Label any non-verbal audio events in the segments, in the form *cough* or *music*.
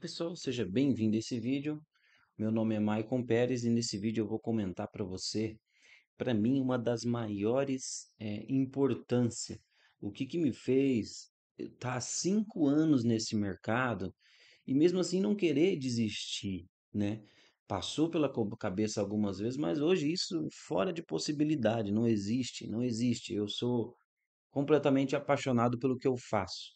pessoal, seja bem-vindo a esse vídeo. Meu nome é Maicon Pérez e nesse vídeo eu vou comentar para você, para mim, uma das maiores é, importância. O que, que me fez estar tá há cinco anos nesse mercado e mesmo assim não querer desistir, né? Passou pela cabeça algumas vezes, mas hoje isso fora de possibilidade, não existe, não existe. Eu sou completamente apaixonado pelo que eu faço.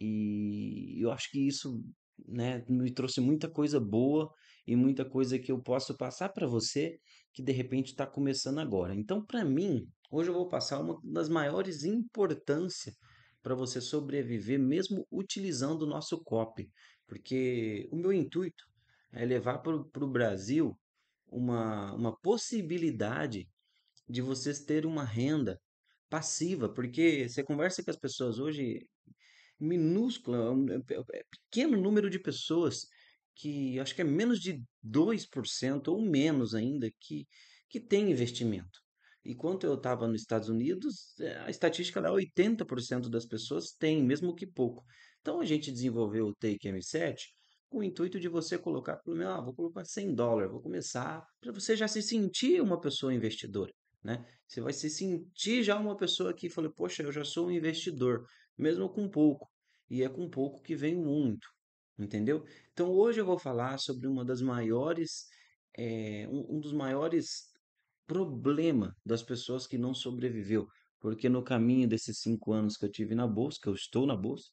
E eu acho que isso né, me trouxe muita coisa boa e muita coisa que eu posso passar para você que de repente está começando agora. Então, para mim, hoje eu vou passar uma das maiores importâncias para você sobreviver mesmo utilizando o nosso COP, porque o meu intuito é levar para o Brasil uma, uma possibilidade de vocês terem uma renda passiva, porque você conversa com as pessoas hoje, minúscula, é um é, é, pequeno número de pessoas que acho que é menos de 2% ou menos ainda que, que tem investimento. Enquanto eu estava nos Estados Unidos, a estatística lá, 80% das pessoas tem, mesmo que pouco. Então a gente desenvolveu o Take M7 com o intuito de você colocar, pelo menos, ah, vou colocar 100 dólares, vou começar, para você já se sentir uma pessoa investidora, né? Você vai se sentir já uma pessoa que fala, poxa, eu já sou um investidor, mesmo com pouco e é com pouco que vem muito, entendeu? Então hoje eu vou falar sobre uma das maiores, é, um, um dos maiores problema das pessoas que não sobreviveu, porque no caminho desses cinco anos que eu tive na bolsa, que eu estou na bolsa,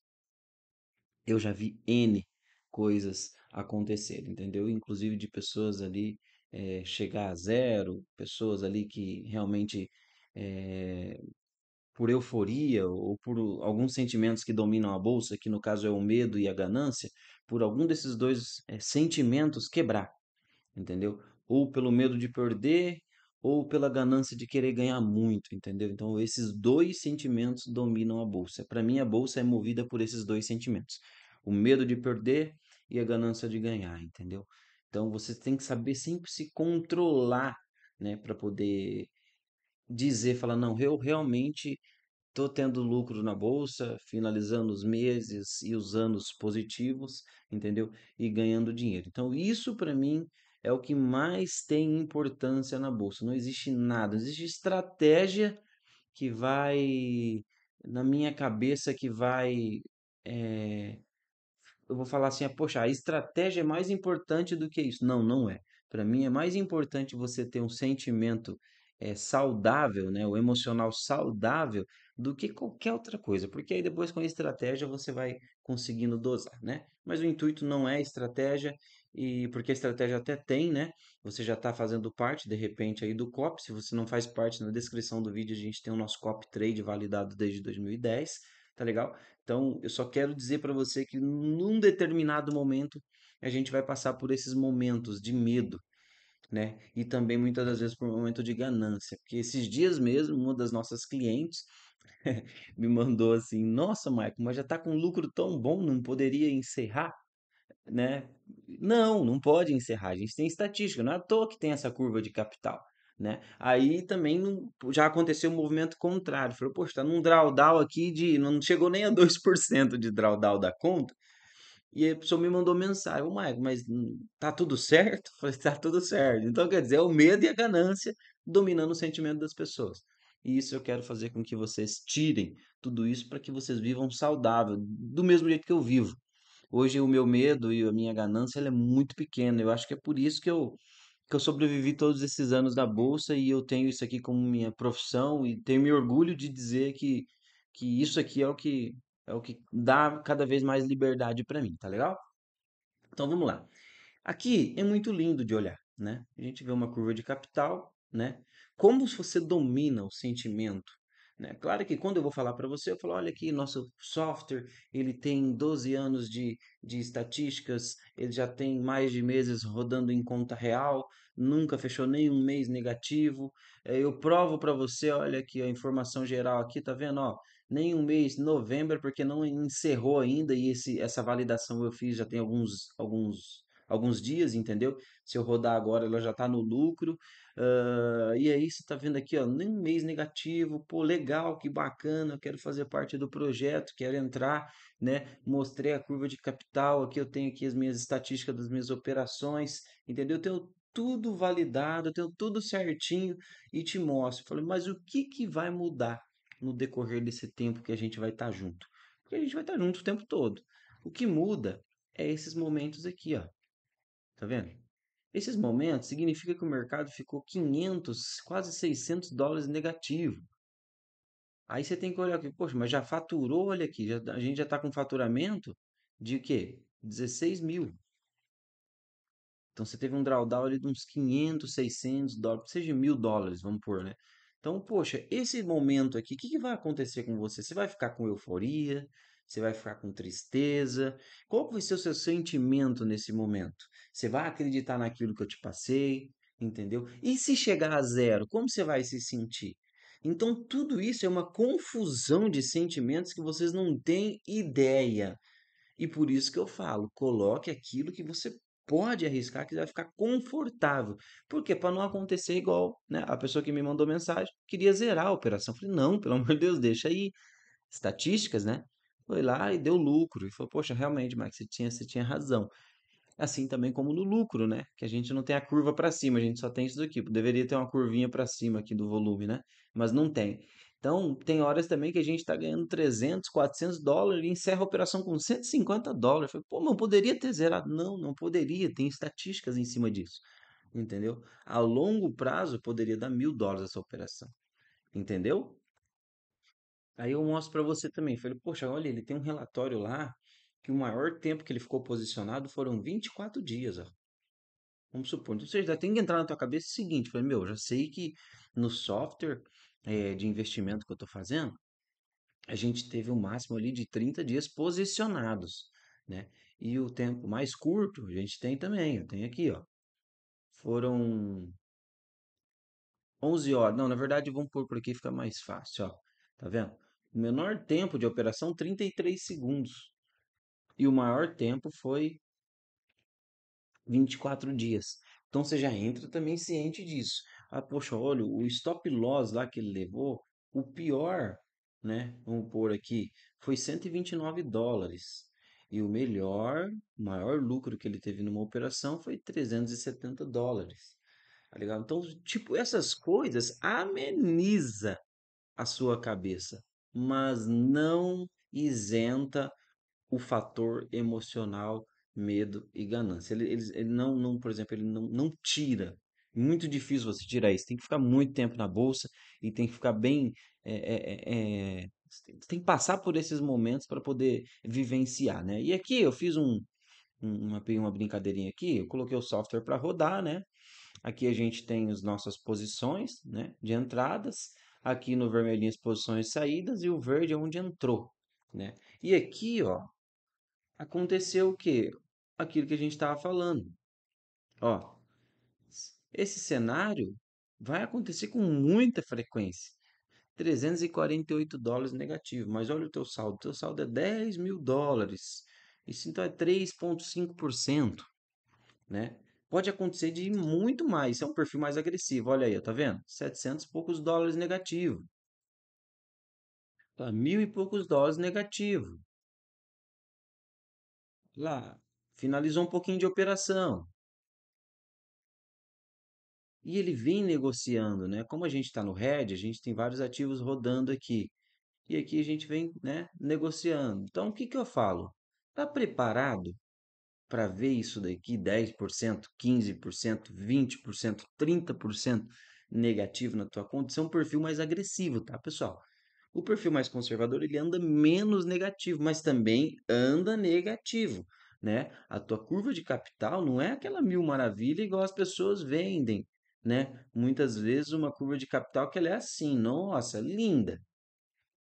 eu já vi n coisas acontecerem, entendeu? Inclusive de pessoas ali é, chegar a zero, pessoas ali que realmente é, por euforia ou por alguns sentimentos que dominam a bolsa, que no caso é o medo e a ganância, por algum desses dois é, sentimentos quebrar, entendeu? Ou pelo medo de perder, ou pela ganância de querer ganhar muito, entendeu? Então esses dois sentimentos dominam a bolsa. Para mim a bolsa é movida por esses dois sentimentos: o medo de perder e a ganância de ganhar, entendeu? Então você tem que saber sempre se controlar, né, para poder dizer, falar, não, eu realmente estou tendo lucro na bolsa, finalizando os meses e os anos positivos, entendeu? E ganhando dinheiro. Então, isso para mim é o que mais tem importância na bolsa. Não existe nada, não existe estratégia que vai na minha cabeça que vai. É... eu vou falar assim, ah, poxa, a estratégia é mais importante do que isso. Não, não é. Para mim é mais importante você ter um sentimento é, saudável, né, o emocional saudável, do que qualquer outra coisa, porque aí depois com a estratégia você vai conseguindo dosar, né? Mas o intuito não é estratégia e porque a estratégia até tem, né? Você já está fazendo parte de repente aí do COP, se você não faz parte na descrição do vídeo a gente tem o nosso COP Trade validado desde 2010, tá legal? Então eu só quero dizer para você que num determinado momento a gente vai passar por esses momentos de medo, né? E também muitas das vezes por um momento de ganância, porque esses dias mesmo, uma das nossas clientes *laughs* me mandou assim: Nossa, Maicon, mas já está com um lucro tão bom, não poderia encerrar? Né? Não, não pode encerrar. A gente tem estatística, não é à toa que tem essa curva de capital. Né? Aí também não, já aconteceu um movimento contrário. Falou, poxa, tá num drawdown aqui de. Não chegou nem a 2% de drawdown da conta. E a pessoa me mandou mensagem, ô Maicon, mas tá tudo certo? Eu *laughs* falei, tá tudo certo. Então, quer dizer, é o medo e a ganância dominando o sentimento das pessoas. E isso eu quero fazer com que vocês tirem tudo isso para que vocês vivam saudável, do mesmo jeito que eu vivo. Hoje o meu medo e a minha ganância ela é muito pequena. Eu acho que é por isso que eu, que eu sobrevivi todos esses anos na Bolsa e eu tenho isso aqui como minha profissão e tenho me orgulho de dizer que, que isso aqui é o que é o que dá cada vez mais liberdade para mim, tá legal? Então vamos lá. Aqui é muito lindo de olhar, né? A gente vê uma curva de capital, né? Como você domina o sentimento, né? Claro que quando eu vou falar para você, eu falo, olha aqui, nosso software, ele tem 12 anos de, de estatísticas, ele já tem mais de meses rodando em conta real, nunca fechou nenhum mês negativo. É, eu provo para você, olha aqui, a informação geral aqui, tá vendo, ó? nem mês de novembro, porque não encerrou ainda e esse, essa validação eu fiz já tem alguns, alguns, alguns dias, entendeu? Se eu rodar agora, ela já está no lucro. Uh, e aí é você está vendo aqui, ó, nem um mês negativo, pô, legal, que bacana, quero fazer parte do projeto, quero entrar, né? Mostrei a curva de capital, aqui eu tenho aqui as minhas estatísticas das minhas operações, entendeu? Eu tenho tudo validado, eu tenho tudo certinho e te mostro. Eu falei, mas o que que vai mudar? no decorrer desse tempo que a gente vai estar tá junto? Porque a gente vai estar tá junto o tempo todo. O que muda é esses momentos aqui, ó. Tá vendo? Esses momentos significa que o mercado ficou 500, quase 600 dólares negativo. Aí você tem que olhar aqui, poxa, mas já faturou, olha aqui, já, tá, a gente já está com faturamento de quê? 16 mil. Então você teve um drawdown ali de uns 500, 600 dólares, seja mil dólares, vamos pôr, né? Então, poxa, esse momento aqui, o que, que vai acontecer com você? Você vai ficar com euforia? Você vai ficar com tristeza? Qual vai ser o seu sentimento nesse momento? Você vai acreditar naquilo que eu te passei? Entendeu? E se chegar a zero, como você vai se sentir? Então, tudo isso é uma confusão de sentimentos que vocês não têm ideia. E por isso que eu falo, coloque aquilo que você pode arriscar que você vai ficar confortável. Por quê? Para não acontecer igual, né? A pessoa que me mandou mensagem queria zerar a operação. Eu falei, não, pelo amor de Deus, deixa aí. Estatísticas, né? Foi lá e deu lucro. E falou, poxa, realmente, Max, você tinha, você tinha razão. Assim também como no lucro, né? Que a gente não tem a curva para cima, a gente só tem isso aqui Deveria ter uma curvinha para cima aqui do volume, né? Mas não tem. Então, tem horas também que a gente está ganhando 300, 400 dólares e encerra a operação com 150 dólares. Falei, pô, mas poderia ter zerado. Não, não poderia. Tem estatísticas em cima disso. Entendeu? A longo prazo, poderia dar mil dólares essa operação. Entendeu? Aí eu mostro para você também. Falei, poxa, olha, ele tem um relatório lá que o maior tempo que ele ficou posicionado foram 24 dias. Ó. Vamos supor. Então, você já tem que entrar na tua cabeça o seguinte. Falei, meu, já sei que no software é, de investimento que eu estou fazendo, a gente teve o um máximo ali de 30 dias posicionados, né? E o tempo mais curto a gente tem também, eu tenho aqui, ó. Foram 11 horas. Não, na verdade, vamos pôr por aqui, fica mais fácil, ó. Tá vendo? O menor tempo de operação, 33 segundos. E o maior tempo foi 24 dias. Então você já entra também ciente disso. Ah, poxa, olha, o stop loss lá que ele levou, o pior, né? Vamos pôr aqui, foi 129 dólares. E o melhor, o maior lucro que ele teve numa operação foi 370 dólares. Tá ligado? Então, tipo, essas coisas ameniza a sua cabeça, mas não isenta o fator emocional, medo e ganância. Ele, ele, ele não, não, por exemplo, ele não, não tira muito difícil você tirar isso. Tem que ficar muito tempo na bolsa e tem que ficar bem. É, é, é, tem que passar por esses momentos para poder vivenciar, né? E aqui eu fiz um, uma, uma brincadeirinha aqui, eu coloquei o software para rodar, né? Aqui a gente tem as nossas posições né, de entradas, aqui no vermelhinho as posições saídas e o verde é onde entrou, né? E aqui, ó, aconteceu o que? Aquilo que a gente estava falando. Ó, esse cenário vai acontecer com muita frequência. 348 dólares negativo, mas olha o teu saldo. teu saldo é 10 mil dólares. Isso então é 3,5%. Né? Pode acontecer de muito mais. é um perfil mais agressivo. Olha aí, tá vendo? 700 e poucos dólares negativo. Tá, mil e poucos dólares negativo. Lá, finalizou um pouquinho de operação e ele vem negociando, né? Como a gente está no RED, a gente tem vários ativos rodando aqui. E aqui a gente vem né, negociando. Então, o que, que eu falo? Está preparado para ver isso daqui 10%, 15%, 20%, 30% negativo na tua conta? Isso é um perfil mais agressivo, tá, pessoal? O perfil mais conservador, ele anda menos negativo, mas também anda negativo, né? A tua curva de capital não é aquela mil maravilha igual as pessoas vendem né? Muitas vezes uma curva de capital que ela é assim, nossa, linda.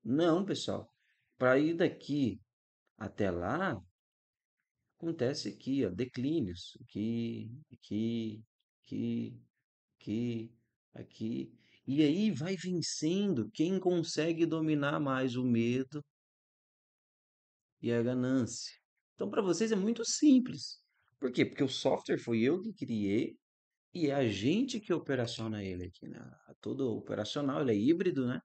Não, pessoal. Para ir daqui até lá, acontece aqui, ó, declínios, aqui, aqui, aqui, aqui, aqui. E aí vai vencendo quem consegue dominar mais o medo e a ganância. Então, para vocês é muito simples. Por quê? Porque o software foi eu que criei, e é a gente que operaciona ele aqui, né? Todo operacional, ele é híbrido, né?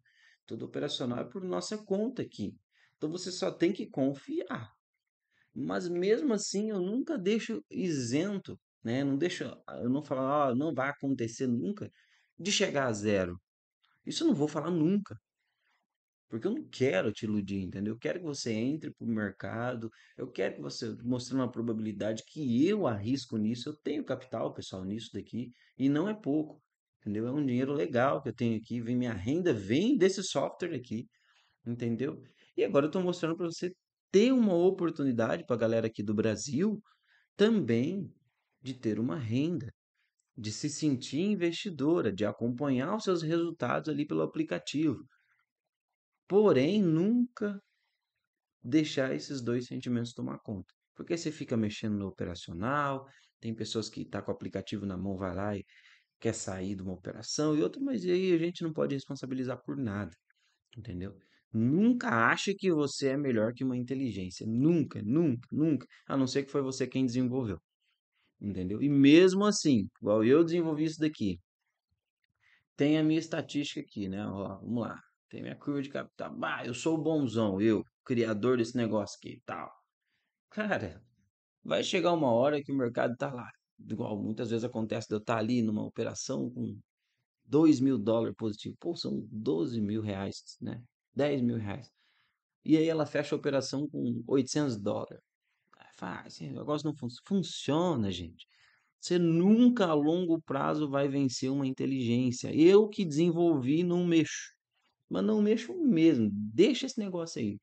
Todo operacional é por nossa conta aqui. Então você só tem que confiar. Mas mesmo assim, eu nunca deixo isento, né? Não deixo, ah, eu não falo, ah, não vai acontecer nunca de chegar a zero. Isso eu não vou falar nunca. Porque eu não quero te iludir, entendeu? Eu quero que você entre para o mercado, eu quero que você mostre uma probabilidade que eu arrisco nisso, eu tenho capital, pessoal, nisso daqui, e não é pouco, entendeu? É um dinheiro legal que eu tenho aqui, vem minha renda vem desse software aqui, entendeu? E agora eu estou mostrando para você ter uma oportunidade para a galera aqui do Brasil também de ter uma renda, de se sentir investidora, de acompanhar os seus resultados ali pelo aplicativo. Porém, nunca deixar esses dois sentimentos tomar conta. Porque você fica mexendo no operacional, tem pessoas que tá com o aplicativo na mão, vai lá e quer sair de uma operação e outra, mas aí a gente não pode responsabilizar por nada. Entendeu? Nunca ache que você é melhor que uma inteligência. Nunca, nunca, nunca. A não ser que foi você quem desenvolveu. Entendeu? E mesmo assim, igual eu desenvolvi isso daqui. Tem a minha estatística aqui, né? Ó, vamos lá. Tem minha curva de capital. Bah, eu sou o bonzão, eu, criador desse negócio aqui e tal. Cara, vai chegar uma hora que o mercado tá lá. Igual muitas vezes acontece de eu estar tá ali numa operação com 2 mil dólares positivo. Pô, são 12 mil reais, né? 10 mil reais. E aí ela fecha a operação com 800 dólares. faz ah, negócio não funciona, gente. Você nunca a longo prazo vai vencer uma inteligência. Eu que desenvolvi, não mexo mas não mexo mesmo. Deixa esse negócio aí.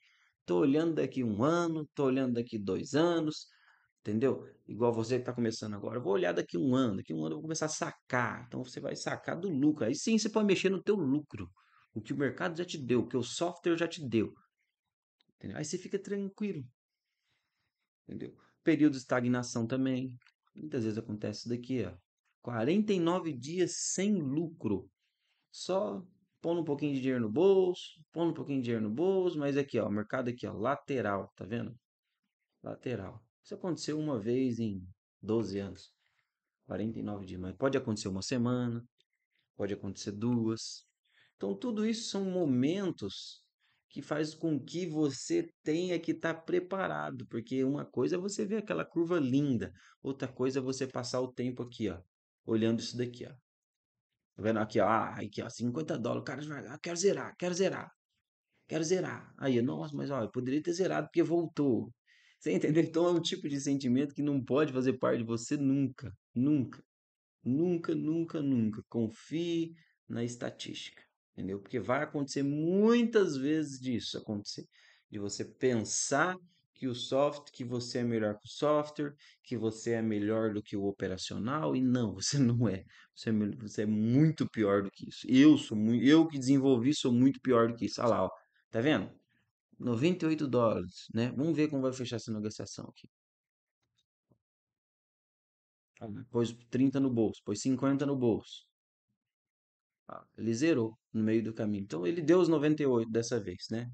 Tô olhando daqui um ano, tô olhando daqui dois anos, entendeu? Igual você que tá começando agora, vou olhar daqui um ano, daqui um ano eu vou começar a sacar. Então você vai sacar do lucro. Aí sim você pode mexer no teu lucro, o que o mercado já te deu, o que o software já te deu. Entendeu? Aí você fica tranquilo. Entendeu? Período de estagnação também. Muitas vezes acontece isso daqui, ó. 49 dias sem lucro. Só pondo um pouquinho de dinheiro no bolso, pondo um pouquinho de dinheiro no bolso, mas aqui, ó, mercado aqui, ó, lateral, tá vendo? Lateral. Isso aconteceu uma vez em 12 anos. 49 dias, mas pode acontecer uma semana, pode acontecer duas. Então tudo isso são momentos que faz com que você tenha que estar tá preparado, porque uma coisa é você ver aquela curva linda, outra coisa é você passar o tempo aqui, ó, olhando isso daqui, ó. Tá vendo aqui, ó, ah, aqui, ó, 50 dólares. O cara vai, ah, quero zerar, quero zerar. Quero zerar. Aí, nossa, mas ó, eu poderia ter zerado porque voltou. Você entendeu? Então é um tipo de sentimento que não pode fazer parte de você nunca, nunca. Nunca, nunca, nunca. Confie na estatística, entendeu? Porque vai acontecer muitas vezes disso acontecer, de você pensar que o software, que você é melhor que o software, que você é melhor do que o operacional e não, *laughs* você não é. Você é, você é muito pior do que isso. Eu sou muito, eu que desenvolvi sou muito pior do que isso. Olha lá, ó, tá vendo? 98 dólares, né? Vamos ver como vai fechar essa negociação aqui. Uhum. Pôs 30 no bolso, pôs 50 no bolso. Ele zerou no meio do caminho. Então ele deu os 98 dessa vez, né?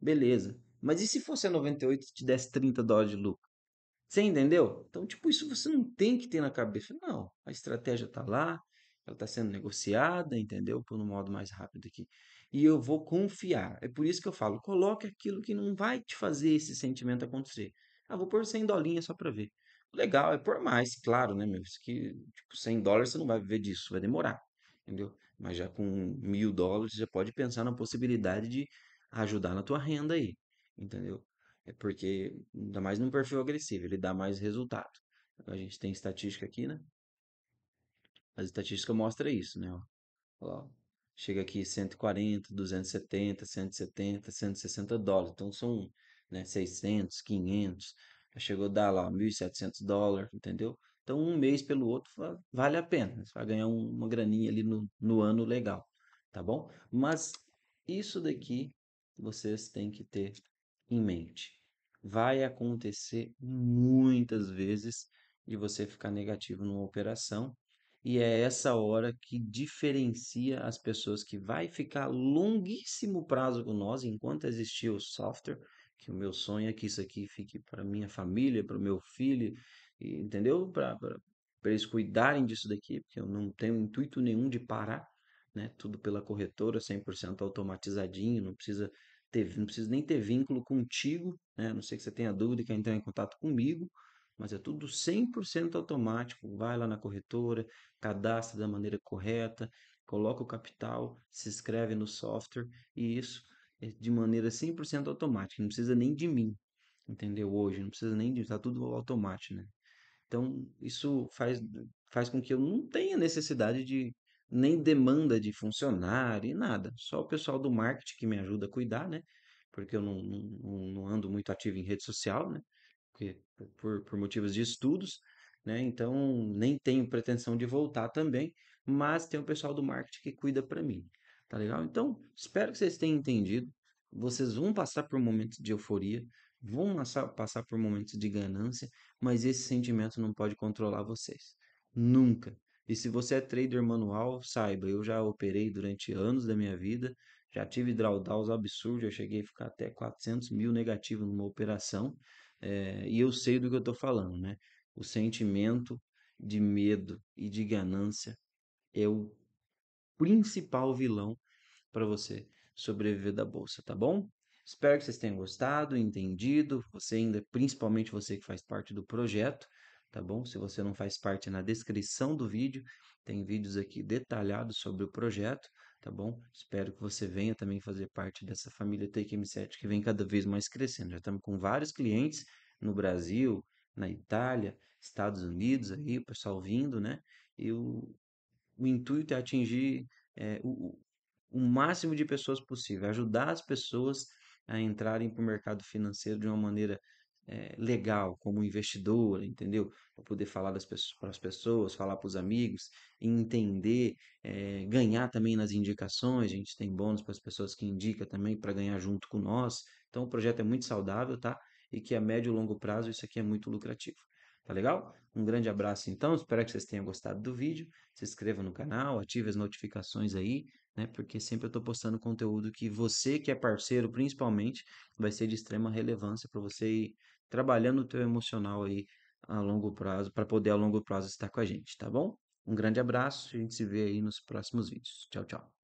Beleza. Mas e se fosse a 98 e te desse 30 dólares de lucro? Você entendeu? Então, tipo, isso você não tem que ter na cabeça. Não, a estratégia está lá, ela está sendo negociada, entendeu? Por um modo mais rápido aqui. E eu vou confiar. É por isso que eu falo, coloque aquilo que não vai te fazer esse sentimento acontecer. Ah, vou pôr 100 dolinhas só para ver. Legal, é por mais, claro, né, meu? Isso que, tipo, 100 dólares você não vai viver disso, vai demorar, entendeu? Mas já com mil dólares, você já pode pensar na possibilidade de ajudar na tua renda aí entendeu? É porque, ainda mais num perfil agressivo, ele dá mais resultado. A gente tem estatística aqui, né? As estatísticas mostram isso, né? Ó, chega aqui 140, 270, 170, 160 dólares. Então são né, 600, 500. Chegou a dar lá 1.700 dólares, entendeu? Então um mês pelo outro vale a pena. Você vai ganhar uma graninha ali no, no ano legal, tá bom? Mas isso daqui vocês têm que ter em mente. Vai acontecer muitas vezes de você ficar negativo numa operação e é essa hora que diferencia as pessoas que vai ficar longuíssimo prazo com nós enquanto existir o software, que o meu sonho é que isso aqui fique para minha família, para o meu filho, entendeu? Para eles cuidarem disso daqui, porque eu não tenho intuito nenhum de parar, né? Tudo pela corretora, 100% automatizadinho, não precisa ter, não precisa nem ter vínculo contigo, né? a não ser que você tenha dúvida e quer entrar em contato comigo, mas é tudo 100% automático. Vai lá na corretora, cadastra da maneira correta, coloca o capital, se inscreve no software e isso é de maneira 100% automática, não precisa nem de mim, entendeu? Hoje, não precisa nem de está tudo automático, né? Então, isso faz, faz com que eu não tenha necessidade de nem demanda de funcionário e nada. Só o pessoal do marketing que me ajuda a cuidar, né? Porque eu não, não, não ando muito ativo em rede social, né? Porque, por, por motivos de estudos, né? Então nem tenho pretensão de voltar também, mas tem o pessoal do marketing que cuida para mim, tá legal? Então espero que vocês tenham entendido. Vocês vão passar por momentos de euforia, vão passar por momentos de ganância, mas esse sentimento não pode controlar vocês. Nunca. E se você é trader manual, saiba, eu já operei durante anos da minha vida, já tive drawdowns absurdos, eu cheguei a ficar até 400 mil negativo numa operação, é, e eu sei do que eu estou falando, né? O sentimento de medo e de ganância é o principal vilão para você sobreviver da bolsa, tá bom? Espero que vocês tenham gostado, entendido, você ainda, principalmente você que faz parte do projeto tá bom? Se você não faz parte, na descrição do vídeo tem vídeos aqui detalhados sobre o projeto, tá bom? Espero que você venha também fazer parte dessa família Take M7 que vem cada vez mais crescendo. Já estamos com vários clientes no Brasil, na Itália, Estados Unidos, aí o pessoal vindo, né? E o, o intuito é atingir é, o, o máximo de pessoas possível, ajudar as pessoas a entrarem para o mercado financeiro de uma maneira é, legal como investidor, entendeu? Para poder falar das pessoas, para as pessoas, falar para os amigos, entender, é, ganhar também nas indicações. A gente tem bônus para as pessoas que indicam também para ganhar junto com nós. Então o projeto é muito saudável, tá? E que a médio e longo prazo isso aqui é muito lucrativo. Tá legal? Um grande abraço então, espero que vocês tenham gostado do vídeo. Se inscreva no canal, ative as notificações aí, né? Porque sempre eu estou postando conteúdo que você, que é parceiro principalmente, vai ser de extrema relevância para você ir trabalhando o teu emocional aí a longo prazo, para poder a longo prazo estar com a gente, tá bom? Um grande abraço, e a gente se vê aí nos próximos vídeos. Tchau, tchau.